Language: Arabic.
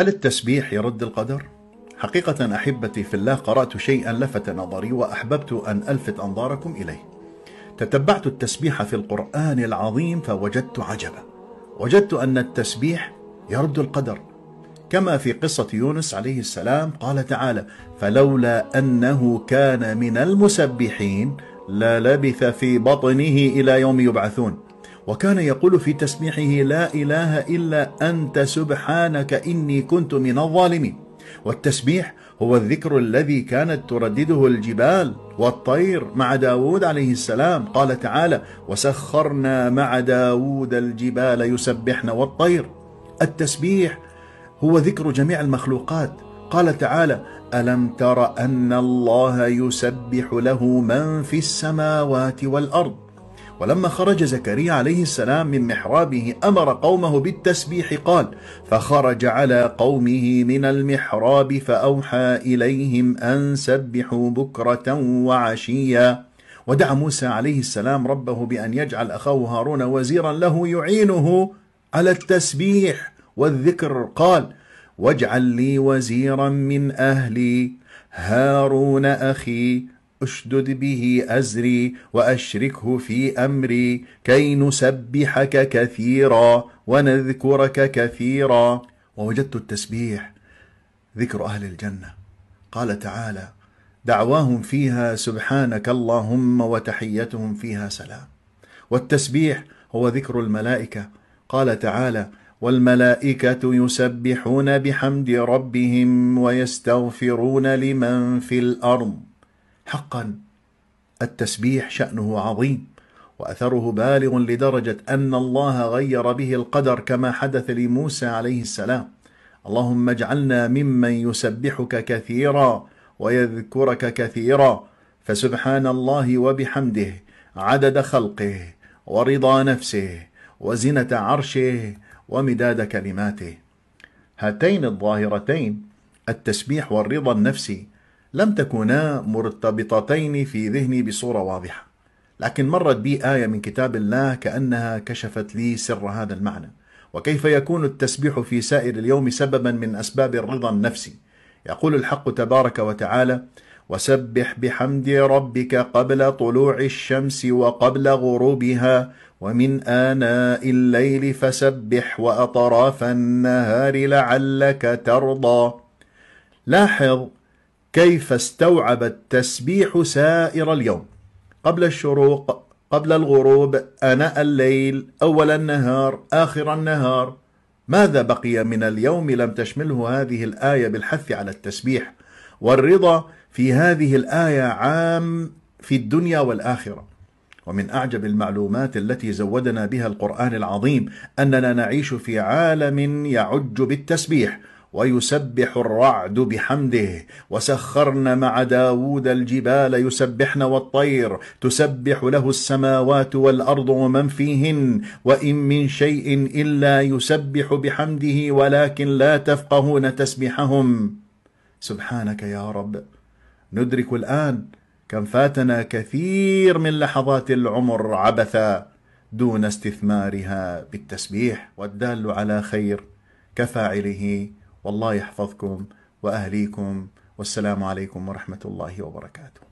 هل التسبيح يرد القدر؟ حقيقة أحبتي في الله قرأت شيئا لفت نظري وأحببت أن ألفت أنظاركم إليه. تتبعت التسبيح في القرآن العظيم فوجدت عجبا. وجدت أن التسبيح يرد القدر. كما في قصة يونس عليه السلام قال تعالى: فلولا أنه كان من المسبحين للبث في بطنه إلى يوم يبعثون. وكان يقول في تسبيحه لا إله إلا أنت سبحانك إني كنت من الظالمين والتسبيح هو الذكر الذي كانت تردده الجبال والطير مع داود عليه السلام قال تعالى وسخرنا مع داود الجبال يسبحن والطير التسبيح هو ذكر جميع المخلوقات قال تعالى ألم تر أن الله يسبح له من في السماوات والأرض ولما خرج زكريا عليه السلام من محرابه أمر قومه بالتسبيح قال فخرج على قومه من المحراب فأوحى إليهم أن سبحوا بكرة وعشيا ودعا موسى عليه السلام ربه بأن يجعل أخاه هارون وزيرا له يعينه على التسبيح والذكر قال واجعل لي وزيرا من أهلي هارون أخي أشدد به أزري وأشركه في أمري كي نسبحك كثيرا ونذكرك كثيرا ووجدت التسبيح ذكر أهل الجنة قال تعالى دعواهم فيها سبحانك اللهم وتحيتهم فيها سلام والتسبيح هو ذكر الملائكة قال تعالى والملائكة يسبحون بحمد ربهم ويستغفرون لمن في الأرض حقا التسبيح شأنه عظيم وأثره بالغ لدرجة أن الله غير به القدر كما حدث لموسى عليه السلام اللهم اجعلنا ممن يسبحك كثيرا ويذكرك كثيرا فسبحان الله وبحمده عدد خلقه ورضا نفسه وزنة عرشه ومداد كلماته هاتين الظاهرتين التسبيح والرضا النفسي لم تكونا مرتبطتين في ذهني بصورة واضحة لكن مرت بي آية من كتاب الله كأنها كشفت لي سر هذا المعنى وكيف يكون التسبيح في سائر اليوم سببا من أسباب الرضا النفسي يقول الحق تبارك وتعالى وسبح بحمد ربك قبل طلوع الشمس وقبل غروبها ومن آناء الليل فسبح وأطراف النهار لعلك ترضى لاحظ كيف استوعب التسبيح سائر اليوم قبل الشروق قبل الغروب اناء الليل اول النهار اخر النهار ماذا بقي من اليوم لم تشمله هذه الايه بالحث على التسبيح والرضا في هذه الايه عام في الدنيا والاخره ومن اعجب المعلومات التي زودنا بها القران العظيم اننا نعيش في عالم يعج بالتسبيح ويسبح الرعد بحمده وسخرنا مع داود الجبال يسبحن والطير تسبح له السماوات والأرض ومن فيهن وإن من شيء إلا يسبح بحمده ولكن لا تفقهون تسبحهم سبحانك يا رب ندرك الآن كم فاتنا كثير من لحظات العمر عبثا دون استثمارها بالتسبيح والدال على خير كفاعله والله يحفظكم واهليكم والسلام عليكم ورحمه الله وبركاته